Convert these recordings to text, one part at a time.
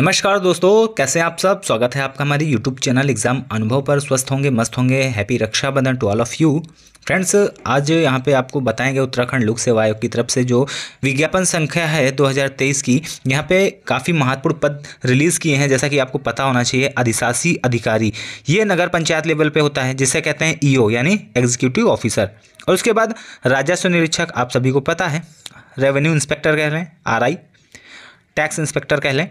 नमस्कार दोस्तों कैसे आप सब स्वागत है आपका हमारे यूट्यूब चैनल एग्जाम अनुभव पर स्वस्थ होंगे मस्त होंगे happy Rakshabandhan to all of you friends आज यहाँ पे आपको बताएंगे उत्तराखंड लोक सेवा आयोग की तरफ से जो विज्ञापन संख्या है 2023 की यहाँ पे काफ़ी महत्वपूर्ण पद रिलीज़ किए हैं जैसा कि आपको पता होना चाहिए अधिशासी अधिकारी ये नगर पंचायत लेवल पे होता है जिसे कहते हैं ईओ e यानी एग्जीक्यूटिव ऑफिसर और उसके बाद राजस्व निरीक्षक आप सभी को पता है रेवेन्यू इंस्पेक्टर कह लें आर टैक्स इंस्पेक्टर कह लें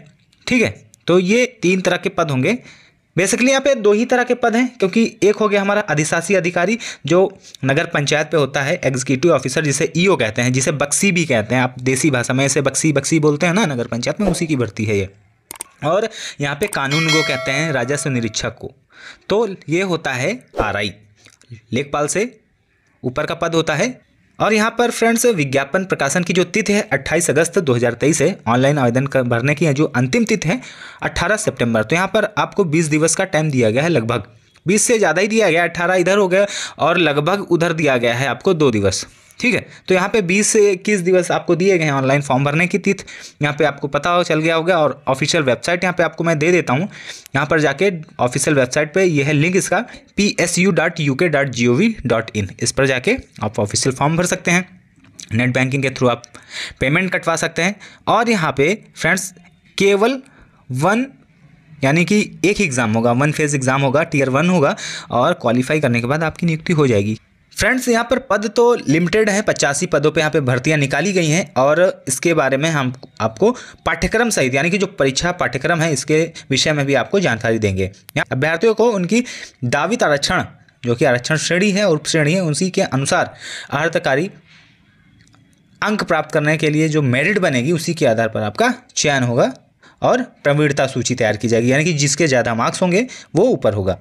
ठीक है तो ये तीन तरह के पद होंगे बेसिकली यहाँ पे दो ही तरह के पद हैं क्योंकि एक हो गया हमारा अधिशासी अधिकारी जो नगर पंचायत पे होता है एग्जीक्यूटिव ऑफिसर जिसे ईओ e कहते हैं जिसे बक्सी भी कहते हैं आप देसी भाषा में ऐसे बक्सी बक्सी बोलते हैं ना नगर पंचायत में उसी की भर्ती है ये और यहाँ पे कानून को कहते हैं राजस्व निरीक्षक को तो ये होता है आर लेखपाल से ऊपर का पद होता है और यहाँ पर फ्रेंड्स विज्ञापन प्रकाशन की जो तिथि है 28 अगस्त 2023 है ऑनलाइन आवेदन भरने की जो अंतिम तिथि है 18 सितंबर तो यहाँ पर आपको 20 दिवस का टाइम दिया गया है लगभग 20 से ज़्यादा ही दिया गया 18 इधर हो गया और लगभग उधर दिया गया है आपको दो दिवस ठीक है तो यहाँ पे 20 से इक्कीस दिवस आपको दिए गए हैं ऑनलाइन फॉर्म भरने की तिथि यहाँ पे आपको पता हो चल गया होगा और ऑफिशियल वेबसाइट यहाँ पे आपको मैं दे देता हूँ यहाँ पर जाके ऑफिशियल वेबसाइट पे यह है लिंक इसका P S U dot U K dot G O V dot in इस पर जाके आप ऑफिशियल फॉर्म भर सकते हैं नेट बैंकिंग के थ्रू आप पेमेंट कटवा सकते हैं और यहाँ पर फ्रेंड्स केवल वन यानी कि एक एग्ज़ाम होगा वन फेज़ एग्ज़ाम होगा टीयर वन होगा और क्वालिफाई करने के बाद आपकी नियुक्ति हो जाएगी फ्रेंड्स यहाँ पर पद तो लिमिटेड है पचासी पदों पे यहाँ पे भर्तियाँ निकाली गई हैं और इसके बारे में हम आपको पाठ्यक्रम सहित यानी कि जो परीक्षा पाठ्यक्रम है इसके विषय में भी आपको जानकारी देंगे अभ्यर्थियों को उनकी दावित आरक्षण जो कि आरक्षण श्रेणी है उप श्रेणी है उसी के अनुसार अर्थकारी अंक प्राप्त करने के लिए जो मेरिट बनेगी उसी के आधार पर आपका चयन होगा और प्रवीणता सूची तैयार की जाएगी यानी कि जिसके ज़्यादा मार्क्स होंगे वो ऊपर होगा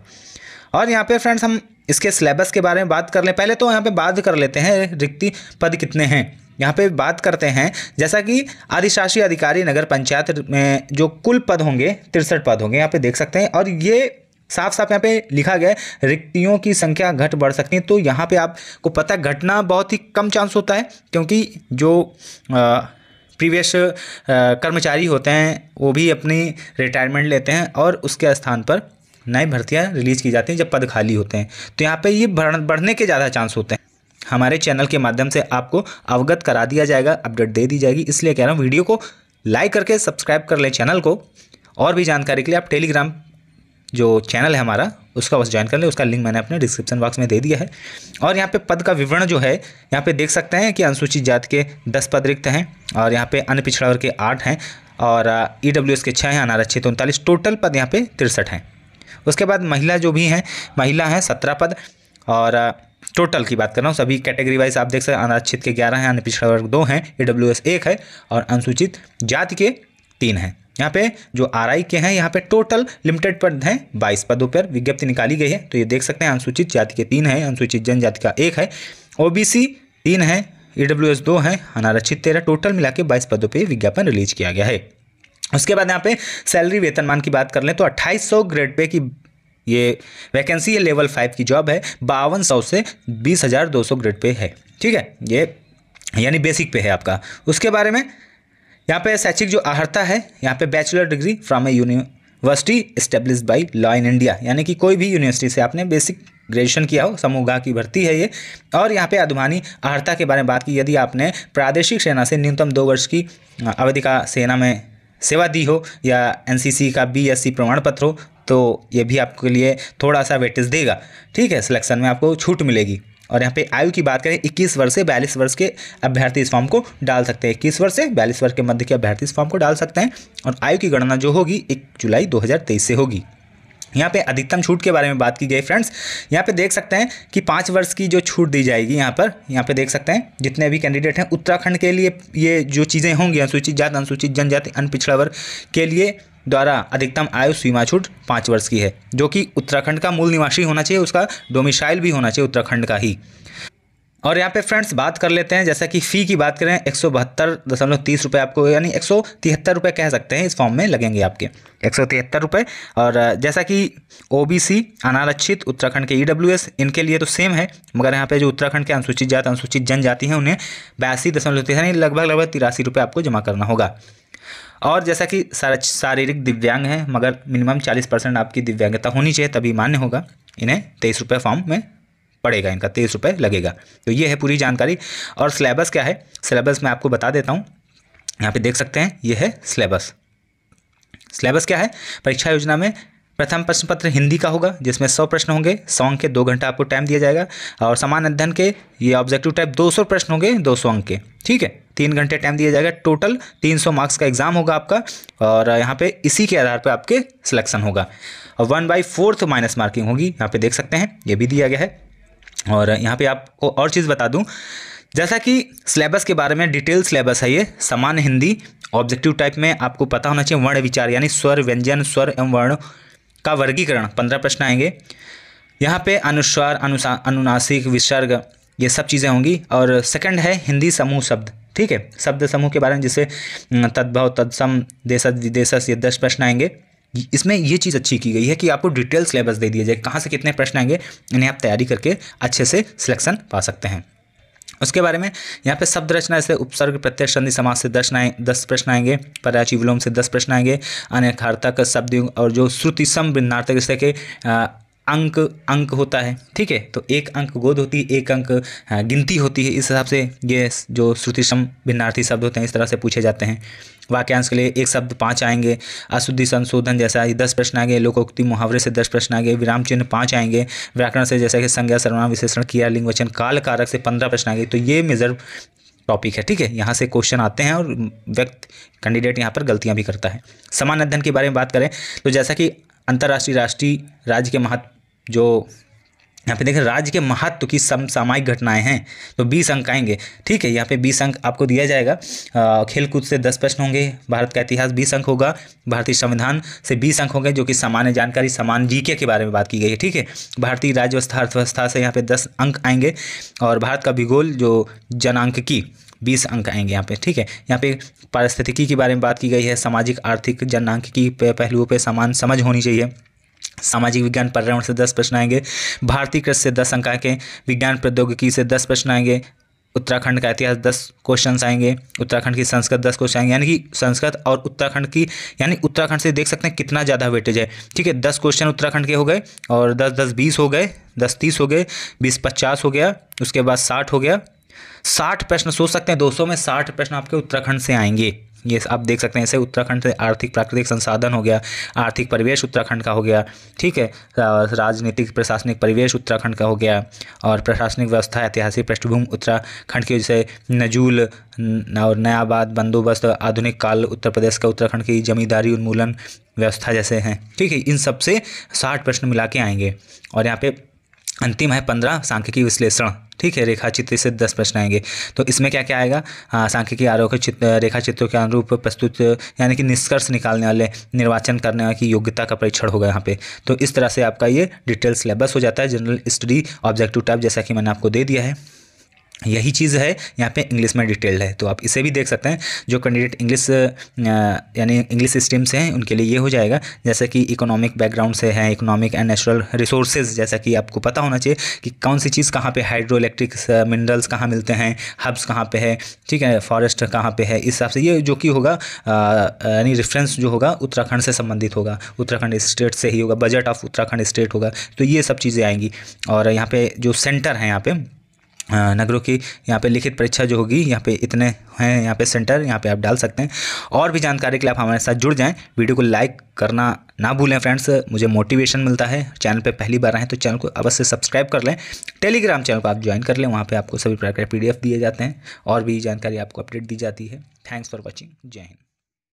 और यहाँ पे फ्रेंड्स हम इसके सिलेबस के बारे में बात कर लें पहले तो यहाँ पे बात कर लेते हैं रिक्ति पद कितने हैं यहाँ पे बात करते हैं जैसा कि आदिशासी अधिकारी नगर पंचायत में जो कुल पद होंगे तिरसठ पद होंगे यहाँ पे देख सकते हैं और ये साफ साफ यहाँ पे लिखा गया है रिक्तियों की संख्या घट बढ़ सकती है तो यहाँ पे आपको पता है घटना बहुत ही कम चांस होता है क्योंकि जो आ, प्रीवियस कर्मचारी होते हैं वो भी अपनी रिटायरमेंट लेते हैं और उसके स्थान पर नए भर्तियाँ रिलीज़ की जाती हैं जब पद खाली होते हैं तो यहाँ पर ये बढ़ने के ज़्यादा चांस होते हैं हमारे चैनल के माध्यम से आपको अवगत करा दिया जाएगा अपडेट दे दी जाएगी इसलिए कह रहा हूँ वीडियो को लाइक करके सब्सक्राइब कर लें चैनल को और भी जानकारी के लिए आप टेलीग्राम जो चैनल है हमारा उसका बस ज्वाइन कर लें उसका लिंक मैंने अपने डिस्क्रिप्शन बॉक्स में दे दिया है और यहाँ पे पद का विवरण जो है यहाँ पे देख सकते हैं कि अनुसूचित जाति के दस पद रिक्त हैं और यहाँ पे अन्य पिछड़ा वर्ग के आठ हैं और ई e के छः हैं अनारक्षित उनतालीस टोटल पद यहाँ पर तिरसठ हैं उसके बाद महिला जो भी हैं महिला हैं सत्रह पद और टोटल की बात कर रहा हूँ सभी कैटेगरी वाइज आप देख सकते हैं अनारक्षित के ग्यारह हैं अनपिछड़ा वर्ग दो हैं ए डब्ल्यू एस एक है और अनुसूचित जाति के तीन हैं यहाँ पे जो आर के हैं यहाँ पे टोटल लिमिटेड पद हैं बाईस पदों पर विज्ञप्ति निकाली गई है तो ये देख सकते हैं अनुसूचित जाति के तीन हैं अनुसूचित जनजाति का एक है ओ बी सी तीन है ई डब्ल्यू एस दो हैं अनारक्षित तेरह टोटल मिला के बाईस पदों पर विज्ञापन रिलीज किया गया है उसके बाद यहाँ पे सैलरी वेतनमान की बात कर लें तो 2800 ग्रेड पे की ये वैकेंसी है लेवल फाइव की जॉब है बावन सौ से बीस हज़ार दो सौ ग्रेड पे है ठीक है ये यानी बेसिक पे है आपका उसके बारे में यहाँ पे शैक्षिक जो आहर्ता है यहाँ पे bachelor degree from a university establish by law in India यानी कि कोई भी यूनिवर्सिटी से आपने बेसिक ग्रेजुएशन किया हो समूह की भर्ती है ये और यहाँ पे अधमानी आहर्ता के बारे में बात की यदि आपने प्रादेशिक सेना से न्यूनतम दो वर्ष की अवधि का सेना में सेवा दी हो या एनसीसी का बी एससी प्रमाण पत्र हो तो ये भी आपके लिए थोड़ा सा वेटेज देगा ठीक है सिलेक्शन में आपको छूट मिलेगी और यहाँ पे आयु की बात करें 21 वर्ष से बयालीस वर्ष के अभ्यर्थी इस फॉर्म को डाल सकते हैं 21 वर्ष से बयालीस वर्ष के मध्य के अभ्यर्थी इस फॉर्म को डाल सकते हैं और आयु की गणना जो होगी 1 जुलाई 2023 से होगी यहाँ पे अधिकतम छूट के बारे में बात की गई फ्रेंड्स यहाँ पे देख सकते हैं कि पाँच वर्ष की जो छूट दी जाएगी यहाँ पर यहाँ पे देख सकते हैं जितने भी कैंडिडेट हैं उत्तराखंड के लिए ये जो चीज़ें होंगी अनुसूचित जाति अनुसूचित जनजाति अन पिछड़ा वर्ग के लिए द्वारा अधिकतम आयु सीमा छूट पाँच वर्ष की है जो कि उत्तराखंड का मूल निवासी होना चाहिए उसका डोमिसाइल भी होना चाहिए उत्तराखंड का ही और यहाँ पे फ्रेंड्स बात कर लेते हैं जैसा कि फ़ी की बात करें एक सौ बहत्तर दशमलव तीस रुपये आपको यानी एक सौ तिहत्तर रुपये कह सकते हैं इस फॉर्म में लगेंगे आपके एक सौ तिहत्तर रुपये और जैसा कि ओ बी सी अनारक्षित उत्तराखंड के ई डब्ल्यू एस इनके लिए तो सेम है मगर यहाँ पे जो उत्तराखंड के अनुसूचित जात अनुसूचित जनजाति हैं उन्हें बयासी दशमलव तीस यानी लगभग लगभग तिरासी रुपये आपको जमा करना होगा और जैसा कि शारीरिक दिव्यांग हैं मगर मिनिमम चालीस परसेंट आपकी दिव्यांगता होनी चाहिए तभी मान्य होगा इन्हें तेईस रुपये फॉर्म में पड़ेगा इनका तेईस रुपये लगेगा तो ये है पूरी जानकारी और सिलेबस क्या है सिलेबस मैं आपको बता देता हूँ यहाँ पे देख सकते हैं ये है सिलेबस सिलेबस क्या है परीक्षा योजना में प्रथम प्रश्न पत्र हिंदी का होगा जिसमें सौ प्रश्न होंगे सौ अंक के दो घंटा आपको टाइम दिया जाएगा और समान अध्ययन के ये ऑब्जेक्टिव टाइप सौ प्रश्न होंगे सौ अंक के ठीक है तीन घंटे टाइम दिया जाएगा टोटल 300 मार्क्स का एग्ज़ाम होगा आपका और यहाँ पे इसी के आधार पर आपके सिलेक्शन होगा और one by fourth minus marking होगी यहाँ पे देख सकते हैं ये भी दिया गया है और यहाँ पे आपको और चीज़ बता दूँ जैसा कि सिलेबस के बारे में डिटेल सिलेबस है ये समान हिंदी ऑब्जेक्टिव टाइप में आपको पता होना चाहिए वर्ण विचार यानी स्वर व्यंजन स्वर एवं वर्ण का वर्गीकरण पंद्रह प्रश्न आएंगे यहाँ पे अनुस्वार अनुसा अनुनासिक विसर्ग ये सब चीज़ें होंगी और सेकंड है हिंदी समूह शब्द ठीक है शब्द समूह के बारे में जिसे तद्भव तत्सम देशद विदेशस ये दस प्रश्न आएंगे इसमें ये चीज़ अच्छी की गई है कि आपको डिटेल सिलेबस दे दिया जाए कहाँ से कितने प्रश्न आएंगे इन्हें आप तैयारी करके अच्छे से सिलेक्शन पा सकते हैं उसके बारे में यहाँ पे शब्द रचना जैसे उपसर्ग प्रत्यक्ष संधि समाज से दस आए दस प्रश्न आएंगे पराची विलोम से दस प्रश्न आएंगे अनेकार्थक शब्द और जो श्रुति सम जैसे कि अंक अंक होता है ठीक है तो एक अंक गोद होती है एक अंक गिनती होती है इस हिसाब से ये जो श्रुतिश्रम भिन्नार्थी शब्द होते हैं इस तरह से पूछे जाते हैं वाक्यांश के लिए एक शब्द पाँच आएंगे अशुद्धि संशोधन जैसा ये दस प्रश्न आएंगे लोकोक्ति मुहावरे से दस प्रश्न आएंगे विराम चिन्ह पाँच आएंगे व्याकरण से जैसा कि संज्ञा सर्वनाम विशेषण किया लिंग वचन काल कारक से पंद्रह प्रश्न आ गए तो ये मेजर टॉपिक है ठीक है यहाँ से क्वेश्चन आते हैं और व्यक्त कैंडिडेट यहाँ पर गलतियाँ भी करता है समान अध्ययन के बारे में बात करें तो जैसा कि अंतर्राष्ट्रीय राष्ट्रीय राज्य के महत्व जो यहाँ पे देखें राज्य के महत्व की सामायिक घटनाएं हैं तो बीस अंक आएंगे ठीक है यहाँ पे बीस अंक आपको दिया जाएगा खेलकूद से दस प्रश्न होंगे भारत का इतिहास बीस अंक होगा भारतीय संविधान से बीस अंक होंगे जो कि सामान्य जानकारी सामान्य जीके के बारे में बात की गई है ठीक है भारतीय राज्य व्यवस्था अर्थव्यवस्था से यहाँ पे दस अंक आएंगे और भारत का भूगोल जो जनांक की बीस अंक आएंगे यहाँ पे ठीक है यहाँ पे पारिस्थितिकी के बारे में बात की गई है सामाजिक आर्थिक जनांक की पहलुओं पर समान समझ होनी चाहिए सामाजिक विज्ञान पर्यावरण से दस प्रश्न आएंगे भारतीय कृषि से दस अंक आएंगे विज्ञान प्रौद्योगिकी से दस प्रश्न आएंगे उत्तराखंड का इतिहास दस क्वेश्चन आएंगे उत्तराखंड की संस्कृत दस क्वेश्चन आएंगे यानी कि संस्कृत और उत्तराखंड की यानी उत्तराखंड से देख सकते हैं कितना ज़्यादा वेटेज है ठीक है दस क्वेश्चन उत्तराखंड के हो गए और दस दस बीस हो गए दस तीस हो गए बीस पचास हो गया उसके बाद साठ हो गया साठ प्रश्न सोच सकते हैं दो में साठ प्रश्न आपके उत्तराखंड से आएंगे ये आप देख सकते हैं ऐसे उत्तराखंड से आर्थिक प्राकृतिक संसाधन हो गया आर्थिक परिवेश उत्तराखंड का हो गया ठीक है राजनीतिक प्रशासनिक परिवेश उत्तराखंड का हो गया और प्रशासनिक व्यवस्था ऐतिहासिक पृष्ठभूमि उत्तराखंड की जैसे नजूल और नयाबाद बंदोबस्त आधुनिक काल उत्तर प्रदेश का उत्तराखंड की जमींदारी उन्मूलन व्यवस्था जैसे हैं ठीक है इन सबसे साठ प्रश्न मिला के आएंगे और यहाँ पर अंतिम है पंद्रह सांख्यिकी विश्लेषण ठीक है रेखा चित्र से दस प्रश्न आएंगे तो इसमें क्या क्या आएगा हाँ, सांख्यिकी आरोह चित्र रेखा चित्रों के अनुरूप प्रस्तुत यानी कि निष्कर्ष निकालने वाले निर्वाचन करने वाले की योग्यता का परीक्षण होगा यहाँ पे तो इस तरह से आपका ये डिटेल सिलेबस हो जाता है जनरल स्टडी ऑब्जेक्टिव टाइप जैसा कि मैंने आपको दे दिया है यही चीज़ है यहाँ पे इंग्लिश में डिटेल्ड है तो आप इसे भी देख सकते हैं जो कैंडिडेट इंग्लिश यानी इंग्लिश स्ट्रीम से हैं उनके लिए ये हो जाएगा जैसे कि इकोनॉमिक बैकग्राउंड से हैं इकोनॉमिक एंड नेचुरल रिसोर्सेज जैसा कि आपको पता होना चाहिए कि कौन सी चीज़ कहाँ पे हाइड्रो इलेक्ट्रिक मिनरल्स कहाँ मिलते हैं हब्स कहाँ पर है ठीक है फॉरेस्ट कहाँ पर है इस हिसाब से ये जो कि होगा यानी रेफरेंस जो होगा उत्तराखंड से संबंधित होगा उत्तराखंड स्टेट से ही होगा बजट ऑफ उत्तराखंड स्टेट होगा तो ये सब चीज़ें आएंगी और यहाँ पर जो सेंटर हैं यहाँ पर नगरों की यहाँ पे लिखित परीक्षा जो होगी यहाँ पे इतने हैं यहाँ पे सेंटर यहाँ पे आप डाल सकते हैं और भी जानकारी के लिए आप हमारे साथ जुड़ जाएं वीडियो को लाइक करना ना भूलें फ्रेंड्स मुझे मोटिवेशन मिलता है चैनल पे पहली बार आए तो चैनल को अवश्य सब्सक्राइब कर लें टेलीग्राम चैनल को आप ज्वाइन कर लें वहाँ पर आपको सभी प्रकार के पी दिए जाते हैं और भी जानकारी आपको अपडेट दी जाती है थैंक्स फॉर वॉचिंग जय हिंद